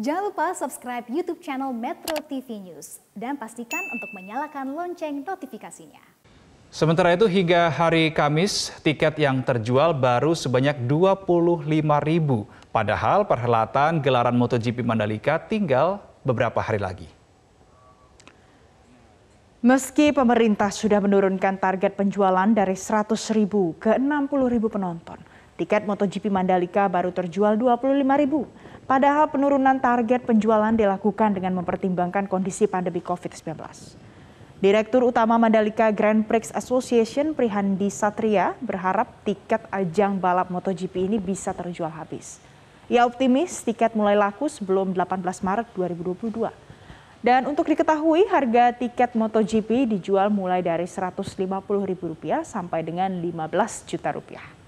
Jangan lupa subscribe YouTube channel Metro TV News dan pastikan untuk menyalakan lonceng notifikasinya. Sementara itu hingga hari Kamis, tiket yang terjual baru sebanyak 25 ribu. Padahal perhelatan gelaran MotoGP Mandalika tinggal beberapa hari lagi. Meski pemerintah sudah menurunkan target penjualan dari 100 ribu ke 60 ribu penonton, Tiket MotoGP Mandalika baru terjual 25.000, padahal penurunan target penjualan dilakukan dengan mempertimbangkan kondisi pandemi COVID-19. Direktur Utama Mandalika Grand Prix Association Prihandi Satria berharap tiket ajang balap MotoGP ini bisa terjual habis. Ia optimis tiket mulai laku sebelum 18 Maret 2022. Dan untuk diketahui harga tiket MotoGP dijual mulai dari Rp150.000 sampai dengan Rp15 juta rupiah.